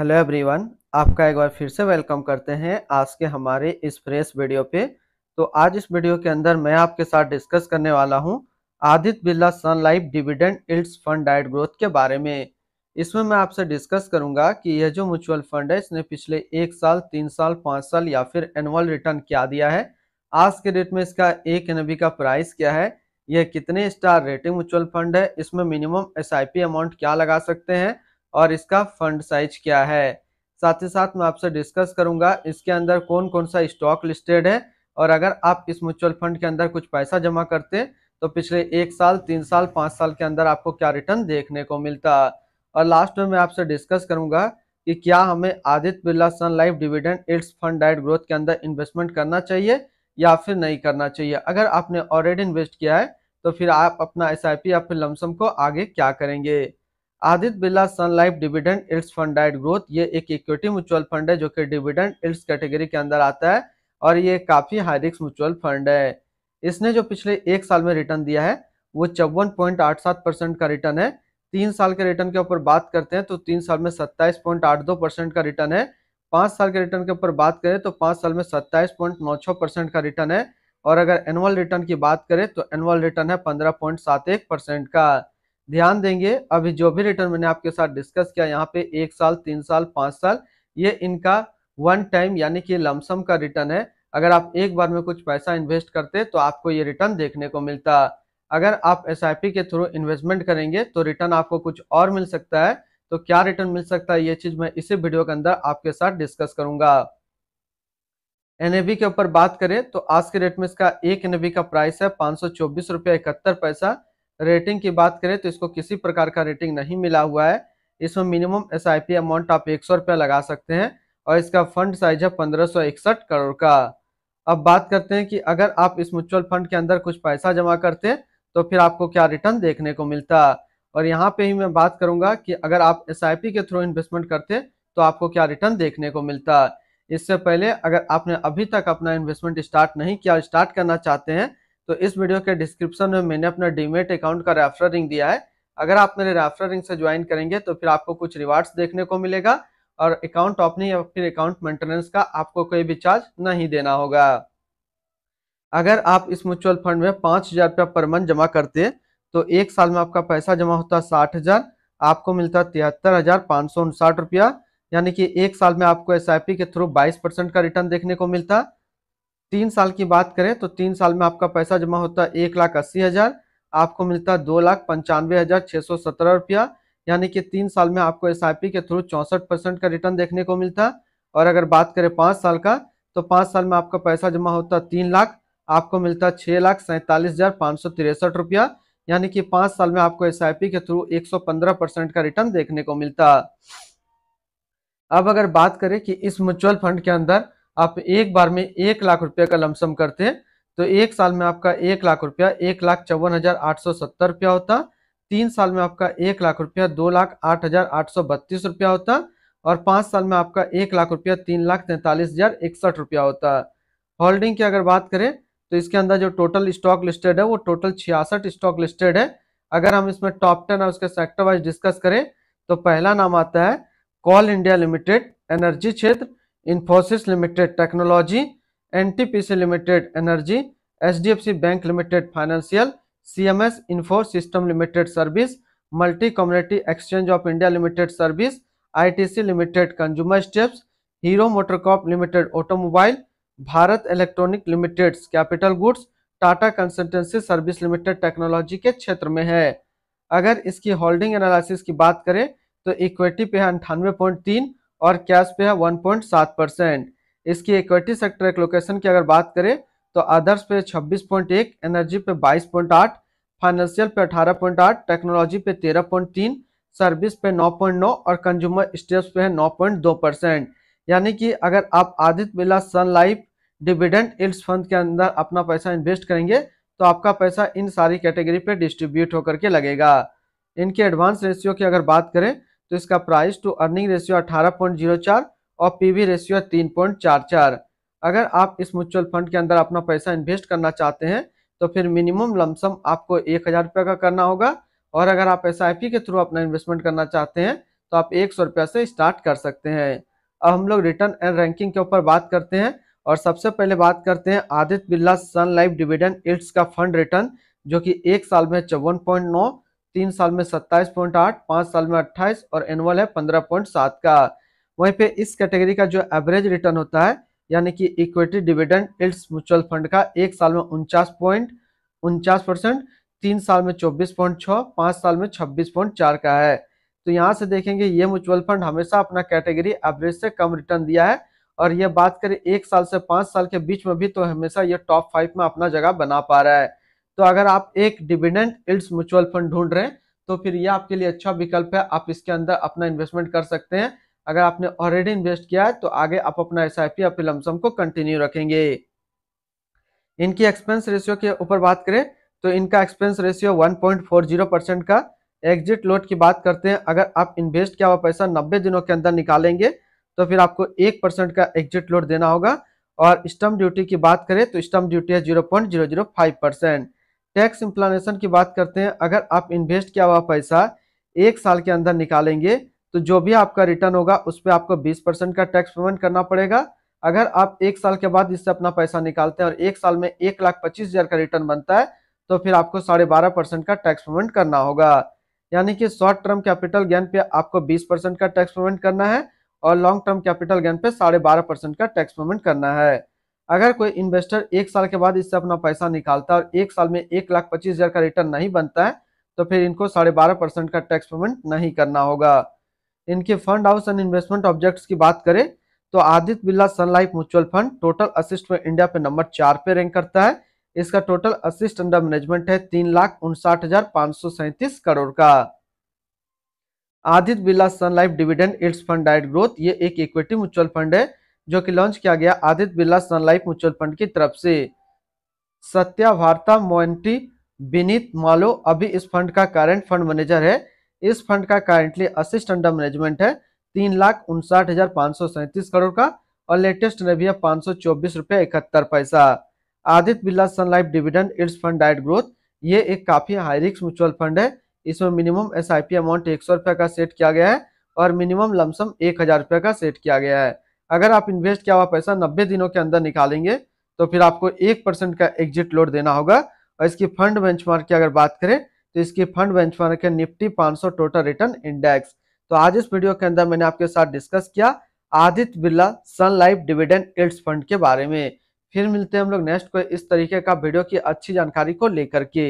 hello everyone आपका एक बार फिर से वेलकम करते हैं आज के हमारे इस फ्रेश वीडियो पे तो आज इस वीडियो के अंदर मैं आपके साथ डिस्कस करने वाला हूं Aditya Birla Sun Life dividend yields fund डाइट ग्रोथ के बारे में इसमें मैं आपसे डिस्कस करूंगा कि यह जो म्यूचुअल फंड है इसने पिछले एक साल तीन साल पाँच साल या फिर एनुअल रिटर्न क्या दिया है आज के डेट में इसका एक एन का प्राइस क्या है यह कितने स्टार रेटिंग म्यूचुअल फंड है इसमें मिनिमम एस अमाउंट क्या लगा सकते हैं और इसका फंड साइज क्या है साथ ही साथ मैं आपसे डिस्कस करूंगा इसके अंदर कौन कौन सा स्टॉक लिस्टेड है और अगर आप इस म्यूचुअल फंड के अंदर कुछ पैसा जमा करते तो पिछले एक साल तीन साल पाँच साल के अंदर आपको क्या रिटर्न देखने को मिलता और लास्ट में मैं आपसे डिस्कस करूंगा कि क्या हमें Aditya Birla Sun Life dividend its fund डाइट ग्रोथ के अंदर इन्वेस्टमेंट करना चाहिए या फिर नहीं करना चाहिए अगर आपने ऑलरेडी इन्वेस्ट किया है तो फिर आप अपना एस आई पी या फिर लमसम को आगे क्या करेंगे Aditya Birla Sun Life dividend yields fund डाइट ग्रोथ ये एक इक्विटी म्यूचुअल फंड है जो कि डिविडेंड इल्ड्स कैटेगरी के अंदर आता है और ये काफ़ी हाई रिस्क म्यूचुअल फंड है इसने जो पिछले एक साल में रिटर्न दिया है वो चौवन पॉइंट आठ सात परसेंट का रिटर्न है तीन साल के रिटर्न के ऊपर बात करते हैं तो तीन साल में सत्ताईस पॉइंट आठ दो परसेंट का रिटर्न है पांच साल के रिटर्न के ऊपर बात करें तो पांच साल में सत्ताईस पॉइंट नौ छः परसेंट का रिटर्न है और अगर एनुअल रिटर्न की बात करें तो एनुअल रिटर्न है पंद्रह पॉइंट सात एक परसेंट का ध्यान देंगे अभी जो भी रिटर्न मैंने आपके साथ डिस्कस किया यहाँ पे एक साल तीन साल पांच साल ये इनका वन टाइम यानी कि लमसम का रिटर्न है अगर आप एक बार में कुछ पैसा इन्वेस्ट करते तो आपको ये रिटर्न देखने को मिलता अगर आप एस के थ्रू इन्वेस्टमेंट करेंगे तो रिटर्न आपको कुछ और मिल सकता है तो क्या रिटर्न मिल सकता है ये चीज मैं इसी वीडियो के अंदर आपके साथ डिस्कस करूंगा एनएबी के ऊपर बात करें तो आज के रेट में इसका एक एन का प्राइस है पाँच सौ चौबीस रुपया इकहत्तर पैसा रेटिंग की बात करें तो इसको किसी प्रकार का रेटिंग नहीं मिला हुआ है इसमें मिनिमम एस अमाउंट आप एक सौ रुपया लगा सकते हैं और इसका फंड साइज है पंद्रह सौ इकसठ करोड़ का अब बात करते हैं कि अगर आप इस म्यूचुअल फंड के अंदर कुछ पैसा जमा करते हैं तो फिर आपको क्या रिटर्न देखने को मिलता और यहाँ पे ही मैं बात करूंगा कि अगर आप एस के थ्रू इन्वेस्टमेंट करते तो आपको क्या रिटर्न देखने को मिलता इससे पहले अगर आपने अभी तक अपना इन्वेस्टमेंट स्टार्ट नहीं किया स्टार्ट करना चाहते हैं तो इस वीडियो के डिस्क्रिप्शन में मैंने अपना डीमेट अकाउंट का रेफर रिंग दिया है अगर आप मेरे रेफर रिंग से ज्वाइन करेंगे तो फिर आपको कुछ रिवार्ड्स देखने को मिलेगा और अकाउंट ओपनिंग या फिर अकाउंट मेंटेनेंस का आपको कोई भी चार्ज नहीं देना होगा अगर आप इस म्यूचुअल फंड में पाँच हज़ार रुपया पर मंथ जमा करते हैं तो एक साल में आपका पैसा जमा होता साठ हज़ार आपको मिलता तिहत्तर हज़ार पाँच सौ उनसाठ रुपया यानी कि एक साल में आपको एस के थ्रू बाईस परसेंट का रिटर्न देखने को मिलता तीन साल की बात करें तो तीन साल में आपका पैसा जमा होता है एक लाख अस्सी हज़ार आपको मिलता दो लाख पंचानवे हज़ार छः सौ सत्रह रुपया यानी कि तीन साल में आपको एस के थ्रू चौंसठ परसेंट का रिटर्न देखने को मिलता और अगर बात करें पाँच साल का तो पाँच साल में आपका पैसा जमा होता तीन लाख आपको मिलता छः लाख सैंतालीस हज़ार पाँच सौ तिरसठ रुपया यानी कि पाँच साल में आपको एस के थ्रू एक सौ पंद्रह परसेंट का रिटर्न देखने को मिलता अब अगर बात करें कि इस म्यूचुअल फंड के अंदर आप एक बार में एक लाख रुपया का लमसम करते हैं तो एक साल में आपका एक लाख रुपया एक लाख चौवन हजार आठ सौ सत्तर रुपया होता तीन साल में आपका एक लाख रुपया दो लाख आठ हजार आठ सौ बत्तीस रुपया होता और पाँच साल में आपका एक लाख रुपया तीन लाख तैंतालीस हजार इकसठ रुपया होता होल्डिंग की अगर बात करें तो इसके अंदर जो टोटल स्टॉक लिस्टेड है वो टोटल छियासठ स्टॉक लिस्टेड है अगर हम इसमें टॉप टेन और उसके सेक्टर वाइज डिस्कस करें तो पहला नाम आता है कॉल इंडिया लिमिटेड एनर्जी क्षेत्र Infosys limited technology NTPC limited energy HDFC bank limited financial CMS info system limited service multi commodity exchange of India limited service ITC limited consumer staples Hero MotoCorp limited automobile Bharat electronic limited capital goods Tata consultancy service limited technology के क्षेत्र में है अगर इसकी holding analysis की बात करें तो इक्विटी पे है अंठानवे पॉइंट तीन और कैश पे है 1.7 परसेंट इसकी इक्विटी सेक्टर लोकेशन की अगर बात करें तो अदर्स पे 26.1 एनर्जी पे 22.8 फाइनेंशियल पे 18.8 टेक्नोलॉजी पे 13.3 सर्विस पे 9.9 और कंज्यूमर स्टेप्स पे है 9.2 परसेंट यानी कि अगर आप Aditya Birla Sun Life dividend yields fund के अंदर अपना पैसा इन्वेस्ट करेंगे तो आपका पैसा इन सारी कैटेगरी पे डिस्ट्रीब्यूट होकर के लगेगा इनके एडवांस रेशियो की अगर बात करें तो इसका प्राइस टू अर्निंग रेशियो 18.04 और पीवी रेशियो 3.44 अगर आप इस म्यूचुअल फंड के अंदर अपना पैसा इन्वेस्ट करना चाहते हैं तो फिर मिनिमम लमसम आपको एक हज़ार रुपया का करना होगा और अगर आप एस के थ्रू अपना इन्वेस्टमेंट करना चाहते हैं तो आप एक सौ रुपया से स्टार्ट कर सकते हैं अब हम लोग रिटर्न एंड रैंकिंग के ऊपर बात करते हैं और सबसे पहले बात करते हैं Aditya Birla Sun Life dividend its का फंड रिटर्न जो कि एक साल में चौवन पॉइंट नौ तीन साल में सत्ताईस पॉइंट आठ पांच साल में अट्ठाईस और एनुअल है पंद्रह पॉइंट सात का वहीं पे इस कैटेगरी का जो एवरेज रिटर्न होता है यानी कि equity dividend yields mutual fund का एक साल में उनचास पॉइंट उनचास परसेंट तीन साल में चौबीस पॉइंट छ पांच साल में छब्बीस पॉइंट चार का है तो यहाँ से देखेंगे ये म्यूचुअल फंड हमेशा अपना कैटेगरी एवरेज से कम रिटर्न दिया है और ये बात करें एक साल से पाँच साल के बीच में भी तो हमेशा ये टॉप फाइव में अपना जगह बना पा रहा है तो अगर आप एक डिविडेंट इल्ड्स म्यूचुअल फंड ढूंढ रहे हैं तो फिर ये आपके लिए अच्छा विकल्प है आप इसके अंदर अपना इन्वेस्टमेंट कर सकते हैं अगर आपने ऑलरेडी इन्वेस्ट किया है तो आगे आप अपना एस आई पी लमसम को कंटिन्यू रखेंगे इनकी एक्सपेंस रेशियो के ऊपर बात करें तो इनका एक्सपेंस रेशियो 1.40 परसेंट का एग्जिट लोड की बात करते हैं अगर आप इन्वेस्ट किया हुआ पैसा 90 दिनों के अंदर निकालेंगे तो फिर आपको एक परसेंट का एग्जिट लोड देना होगा और स्टम्प ड्यूटी की बात करें तो स्टम्प ड्यूटी है zero point zero zero five percent tax implication की बात करते हैं अगर आप इन्वेस्ट किया हुआ पैसा एक साल के अंदर निकालेंगे तो जो भी आपका रिटर्न होगा उस पर आपको 20 परसेंट का टैक्स पेमेंट करना पड़ेगा अगर आप एक साल के बाद इससे अपना पैसा निकालते हैं और एक साल में एक लाख पच्चीस हज़ार का रिटर्न बनता है तो फिर आपको साढ़े बारह परसेंट का टैक्स पेमेंट करना होगा यानी कि शॉर्ट टर्म कैपिटल गेन पे आपको बीस परसेंट का टैक्स पेमेंट करना है और लॉन्ग टर्म कैपिटल गेन पे साढ़े बारह परसेंट का टैक्स पेमेंट करना है अगर कोई इन्वेस्टर एक साल के बाद इससे अपना पैसा निकालता है और एक साल में एक लाख पच्चीस हजार का रिटर्न नहीं बनता है तो फिर इनको साढ़े बारह परसेंट का टैक्स पेमेंट नहीं करना होगा इनके fund house and investment objects की बात करें तो Aditya Birla Sun Life mutual fund total assets में इंडिया पे नंबर चार पे रैंक करता है इसका टोटल असिस्ट अंडर मैनेजमेंट है तीन लाख उनसठ हजार पांच सौ सैंतीस करोड़ का Aditya Birla Sun Life dividend its fund डाइट ग्रोथ ये एक इक्विटी म्यूचुअल फंड है जो कि लॉन्च किया गया Aditya Birla Sun Life mutual fund की तरफ से सत्यावार्ता मोन्टी विनीत मालो अभी इस फंड का करंट फंड मैनेजर है इस फंड का करंटली असिस्ट अंडर मैनेजमेंट है तीन लाख उनसाठ हजार पाँच सौ सैंतीस करोड़ का और लेटेस्ट रेवी है पाँच सौ चौबीस रुपये इकहत्तर पैसा Aditya Birla Sun Life dividend its fund डाइट ग्रोथ ये एक काफ़ी हाई रिक्स म्यूचुअल फंड है इसमें मिनिमम एस अमाउंट एक सौ रुपये का सेट किया गया है और मिनिमम लमसम एक हज़ार रुपये का सेट किया गया है अगर आप इन्वेस्ट किया हुआ पैसा नब्बे दिनों के अंदर निकालेंगे तो फिर आपको एक परसेंट का एग्जिट लोड देना होगा और इसकी फंड बेंचमार्क की अगर बात करें तो इसकी फंड बेंचमार्क है निफ्टी 500 टोटल रिटर्न इंडेक्स तो आज इस वीडियो के अंदर मैंने आपके साथ डिस्कस किया Aditya Birla Sun Life dividend yields fund के बारे में फिर मिलते हैं हम लोग नेक्स्ट को इस तरीके का वीडियो की अच्छी जानकारी को लेकर के